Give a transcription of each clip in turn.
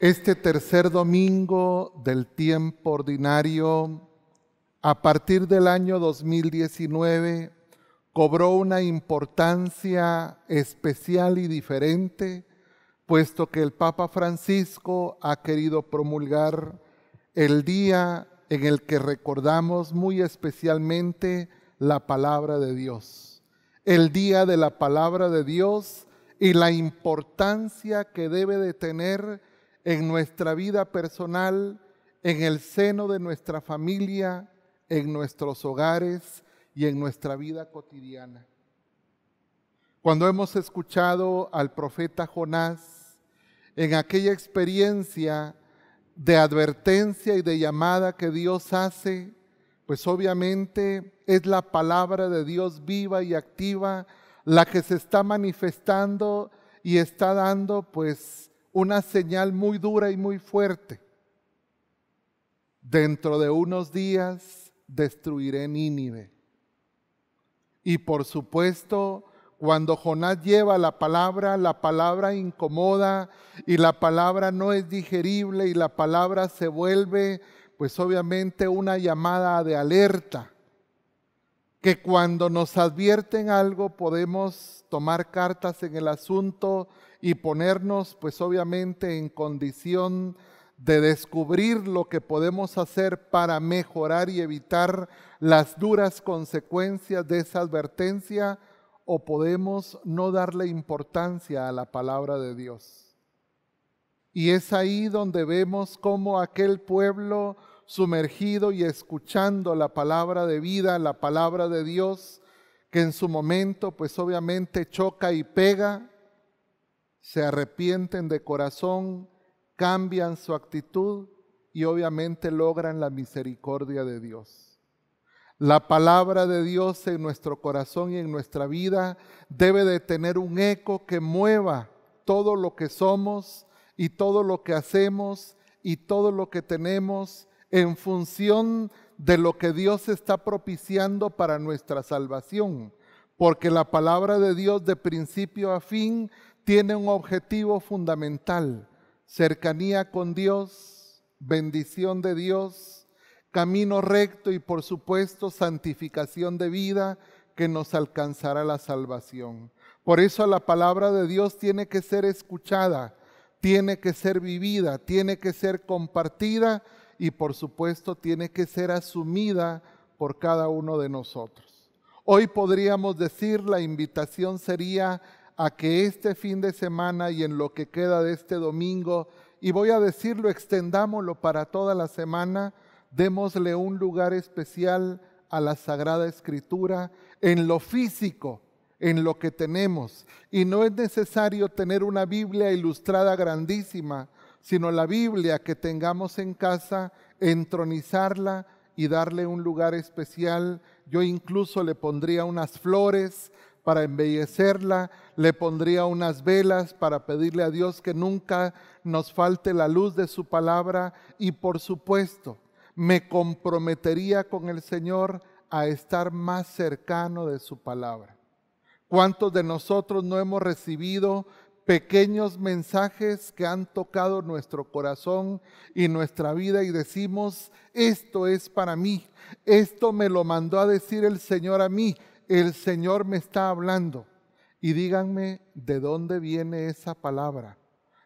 este tercer domingo del tiempo ordinario, a partir del año 2019, cobró una importancia especial y diferente, puesto que el Papa Francisco ha querido promulgar el día en el que recordamos muy especialmente la palabra de Dios, el día de la palabra de Dios y la importancia que debe de tener en nuestra vida personal, en el seno de nuestra familia, en nuestros hogares y en nuestra vida cotidiana. Cuando hemos escuchado al profeta Jonás en aquella experiencia de advertencia y de llamada que Dios hace, pues obviamente es la palabra de Dios viva y activa la que se está manifestando y está dando pues una señal muy dura y muy fuerte. Dentro de unos días destruiré Nínive. Y por supuesto, cuando Jonás lleva la palabra, la palabra incomoda y la palabra no es digerible y la palabra se vuelve, pues obviamente, una llamada de alerta. Que cuando nos advierten algo podemos tomar cartas en el asunto y ponernos pues obviamente en condición de descubrir lo que podemos hacer para mejorar y evitar las duras consecuencias de esa advertencia o podemos no darle importancia a la palabra de Dios. Y es ahí donde vemos cómo aquel pueblo sumergido y escuchando la palabra de vida, la palabra de Dios, que en su momento pues obviamente choca y pega, se arrepienten de corazón, cambian su actitud y obviamente logran la misericordia de Dios. La palabra de Dios en nuestro corazón y en nuestra vida debe de tener un eco que mueva todo lo que somos y todo lo que hacemos y todo lo que tenemos en función de lo que Dios está propiciando para nuestra salvación. Porque la palabra de Dios de principio a fin tiene un objetivo fundamental, cercanía con Dios, bendición de Dios, camino recto y por supuesto santificación de vida que nos alcanzará la salvación. Por eso la palabra de Dios tiene que ser escuchada, tiene que ser vivida, tiene que ser compartida y por supuesto tiene que ser asumida por cada uno de nosotros. Hoy podríamos decir la invitación sería a que este fin de semana y en lo que queda de este domingo, y voy a decirlo, extendámoslo para toda la semana, démosle un lugar especial a la Sagrada Escritura en lo físico, en lo que tenemos. Y no es necesario tener una Biblia ilustrada grandísima, sino la Biblia que tengamos en casa, entronizarla y darle un lugar especial. Yo incluso le pondría unas flores, para embellecerla, le pondría unas velas para pedirle a Dios que nunca nos falte la luz de su palabra y por supuesto me comprometería con el Señor a estar más cercano de su palabra. ¿Cuántos de nosotros no hemos recibido pequeños mensajes que han tocado nuestro corazón y nuestra vida y decimos, esto es para mí, esto me lo mandó a decir el Señor a mí? el Señor me está hablando. Y díganme de dónde viene esa palabra,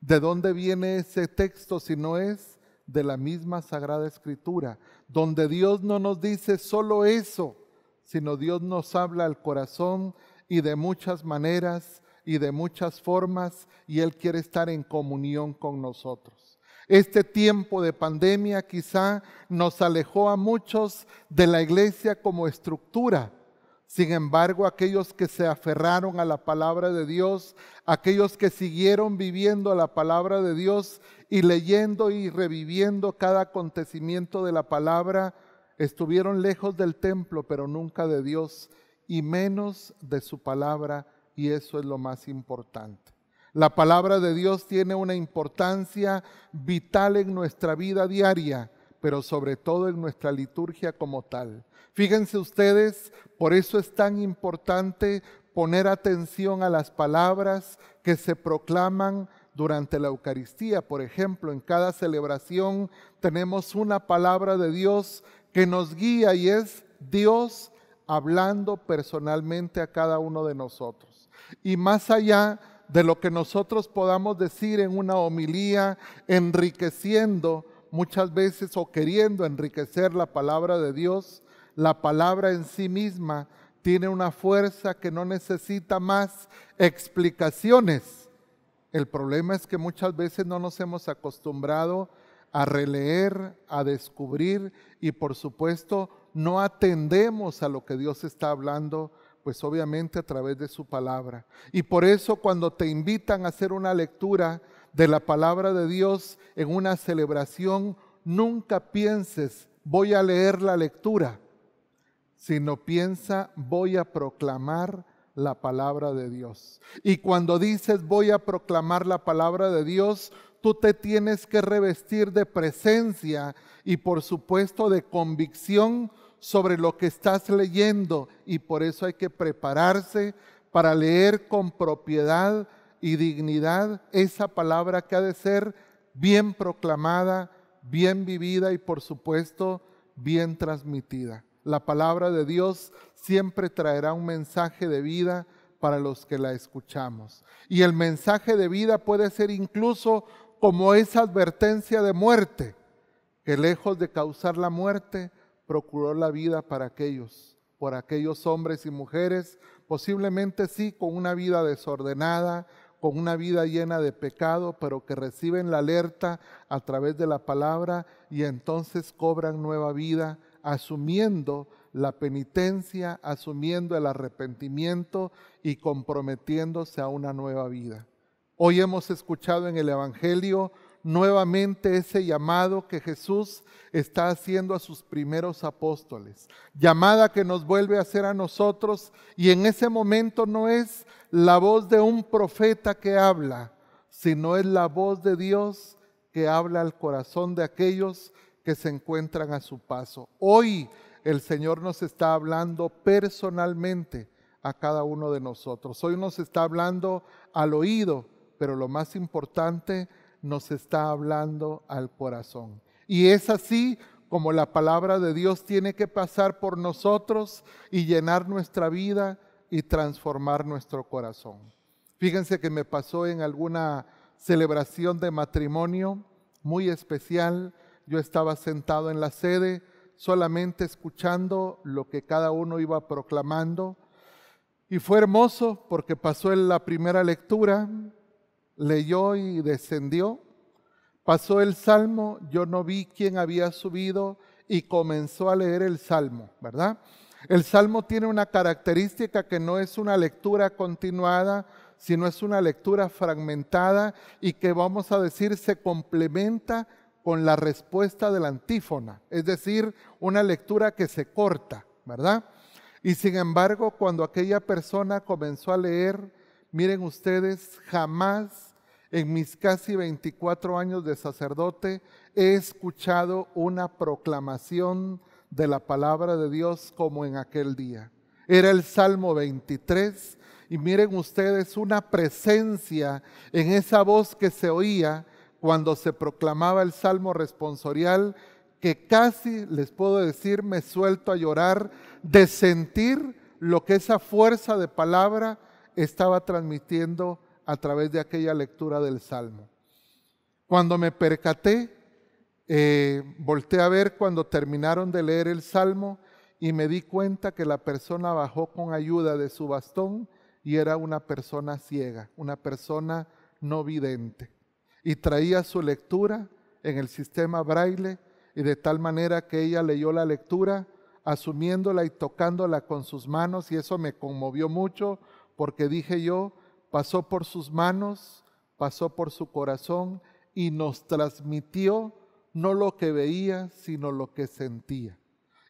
de dónde viene ese texto, si no es de la misma Sagrada Escritura, donde Dios no nos dice solo eso, sino Dios nos habla al corazón y de muchas maneras y de muchas formas, y Él quiere estar en comunión con nosotros. Este tiempo de pandemia quizá nos alejó a muchos de la iglesia como estructura, sin embargo, aquellos que se aferraron a la palabra de Dios, aquellos que siguieron viviendo la palabra de Dios y leyendo y reviviendo cada acontecimiento de la palabra, estuvieron lejos del templo, pero nunca de Dios y menos de su palabra, y eso es lo más importante. La palabra de Dios tiene una importancia vital en nuestra vida diaria pero sobre todo en nuestra liturgia como tal. Fíjense ustedes, por eso es tan importante poner atención a las palabras que se proclaman durante la Eucaristía. Por ejemplo, en cada celebración tenemos una palabra de Dios que nos guía y es Dios hablando personalmente a cada uno de nosotros. Y más allá de lo que nosotros podamos decir en una homilía, enriqueciendo muchas veces o queriendo enriquecer la palabra de Dios, la palabra en sí misma tiene una fuerza que no necesita más explicaciones. El problema es que muchas veces no nos hemos acostumbrado a releer, a descubrir y por supuesto no atendemos a lo que Dios está hablando pues obviamente a través de su palabra. Y por eso cuando te invitan a hacer una lectura, de la palabra de Dios en una celebración, nunca pienses, voy a leer la lectura, sino piensa, voy a proclamar la palabra de Dios. Y cuando dices, voy a proclamar la palabra de Dios, tú te tienes que revestir de presencia y por supuesto de convicción sobre lo que estás leyendo. Y por eso hay que prepararse para leer con propiedad y dignidad esa palabra que ha de ser bien proclamada, bien vivida y por supuesto bien transmitida. La palabra de Dios siempre traerá un mensaje de vida para los que la escuchamos. Y el mensaje de vida puede ser incluso como esa advertencia de muerte, que lejos de causar la muerte, procuró la vida para aquellos, por aquellos hombres y mujeres, posiblemente sí con una vida desordenada, con una vida llena de pecado, pero que reciben la alerta a través de la palabra y entonces cobran nueva vida, asumiendo la penitencia, asumiendo el arrepentimiento y comprometiéndose a una nueva vida. Hoy hemos escuchado en el Evangelio nuevamente ese llamado que Jesús está haciendo a sus primeros apóstoles. Llamada que nos vuelve a hacer a nosotros y en ese momento no es la voz de un profeta que habla, sino es la voz de Dios que habla al corazón de aquellos que se encuentran a su paso. Hoy el Señor nos está hablando personalmente a cada uno de nosotros. Hoy nos está hablando al oído, pero lo más importante es nos está hablando al corazón. Y es así como la palabra de Dios tiene que pasar por nosotros y llenar nuestra vida y transformar nuestro corazón. Fíjense que me pasó en alguna celebración de matrimonio muy especial. Yo estaba sentado en la sede solamente escuchando lo que cada uno iba proclamando. Y fue hermoso porque pasó en la primera lectura, leyó y descendió. Pasó el salmo, yo no vi quién había subido y comenzó a leer el salmo, ¿verdad? El salmo tiene una característica que no es una lectura continuada, sino es una lectura fragmentada y que vamos a decir se complementa con la respuesta de la antífona, es decir, una lectura que se corta, ¿verdad? Y sin embargo, cuando aquella persona comenzó a leer, miren ustedes, jamás en mis casi 24 años de sacerdote he escuchado una proclamación de la palabra de Dios como en aquel día. Era el Salmo 23 y miren ustedes una presencia en esa voz que se oía cuando se proclamaba el Salmo responsorial que casi, les puedo decir, me suelto a llorar de sentir lo que esa fuerza de palabra estaba transmitiendo a través de aquella lectura del Salmo. Cuando me percaté, eh, volteé a ver cuando terminaron de leer el Salmo y me di cuenta que la persona bajó con ayuda de su bastón y era una persona ciega, una persona no vidente. Y traía su lectura en el sistema braille y de tal manera que ella leyó la lectura asumiéndola y tocándola con sus manos y eso me conmovió mucho porque dije yo, pasó por sus manos, pasó por su corazón y nos transmitió no lo que veía, sino lo que sentía.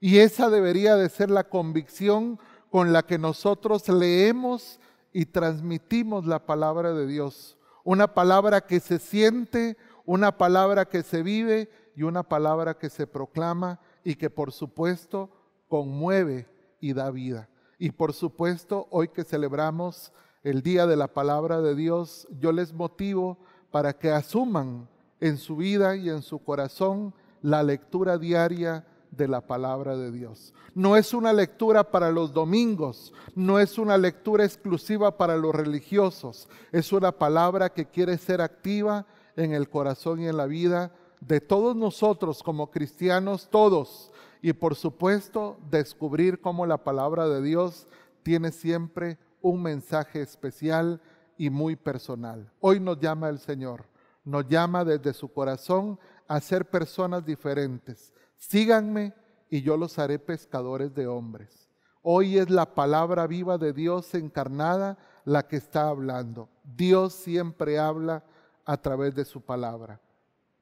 Y esa debería de ser la convicción con la que nosotros leemos y transmitimos la palabra de Dios. Una palabra que se siente, una palabra que se vive y una palabra que se proclama y que por supuesto conmueve y da vida. Y por supuesto, hoy que celebramos el día de la palabra de Dios, yo les motivo para que asuman en su vida y en su corazón la lectura diaria de la palabra de Dios. No es una lectura para los domingos, no es una lectura exclusiva para los religiosos, es una palabra que quiere ser activa en el corazón y en la vida de todos nosotros como cristianos, todos. Y por supuesto, descubrir cómo la palabra de Dios tiene siempre un mensaje especial y muy personal. Hoy nos llama el Señor, nos llama desde su corazón a ser personas diferentes. Síganme y yo los haré pescadores de hombres. Hoy es la palabra viva de Dios encarnada la que está hablando. Dios siempre habla a través de su palabra.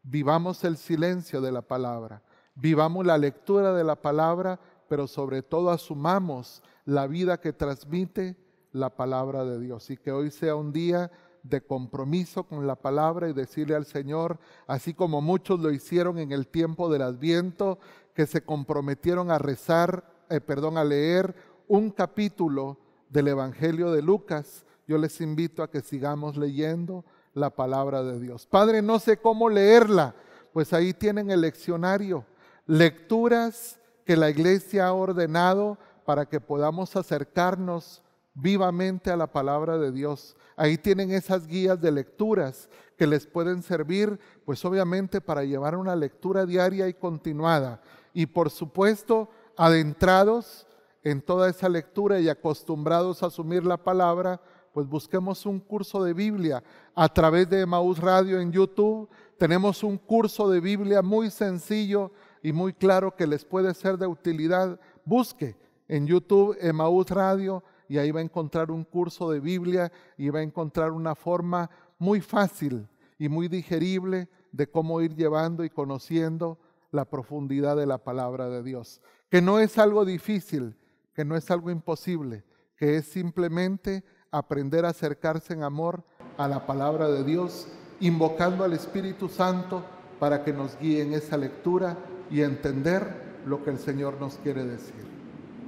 Vivamos el silencio de la palabra, vivamos la lectura de la palabra, pero sobre todo asumamos la vida que transmite la palabra de Dios y que hoy sea un día de compromiso con la palabra y decirle al Señor, así como muchos lo hicieron en el tiempo del adviento, que se comprometieron a rezar, eh, perdón, a leer un capítulo del Evangelio de Lucas, yo les invito a que sigamos leyendo la palabra de Dios. Padre, no sé cómo leerla, pues ahí tienen el leccionario, lecturas que la iglesia ha ordenado para que podamos acercarnos vivamente a la palabra de Dios. Ahí tienen esas guías de lecturas que les pueden servir, pues obviamente para llevar una lectura diaria y continuada. Y por supuesto, adentrados en toda esa lectura y acostumbrados a asumir la palabra, pues busquemos un curso de Biblia a través de Maus Radio en YouTube. Tenemos un curso de Biblia muy sencillo y muy claro que les puede ser de utilidad. Busque en YouTube Emaús Radio y ahí va a encontrar un curso de Biblia y va a encontrar una forma muy fácil y muy digerible de cómo ir llevando y conociendo la profundidad de la palabra de Dios. Que no es algo difícil, que no es algo imposible, que es simplemente aprender a acercarse en amor a la palabra de Dios, invocando al Espíritu Santo para que nos guíe en esa lectura y entender lo que el Señor nos quiere decir.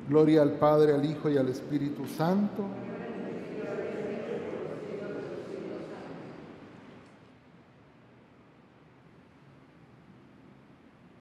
Gloria al Padre, al Hijo y al Espíritu Santo.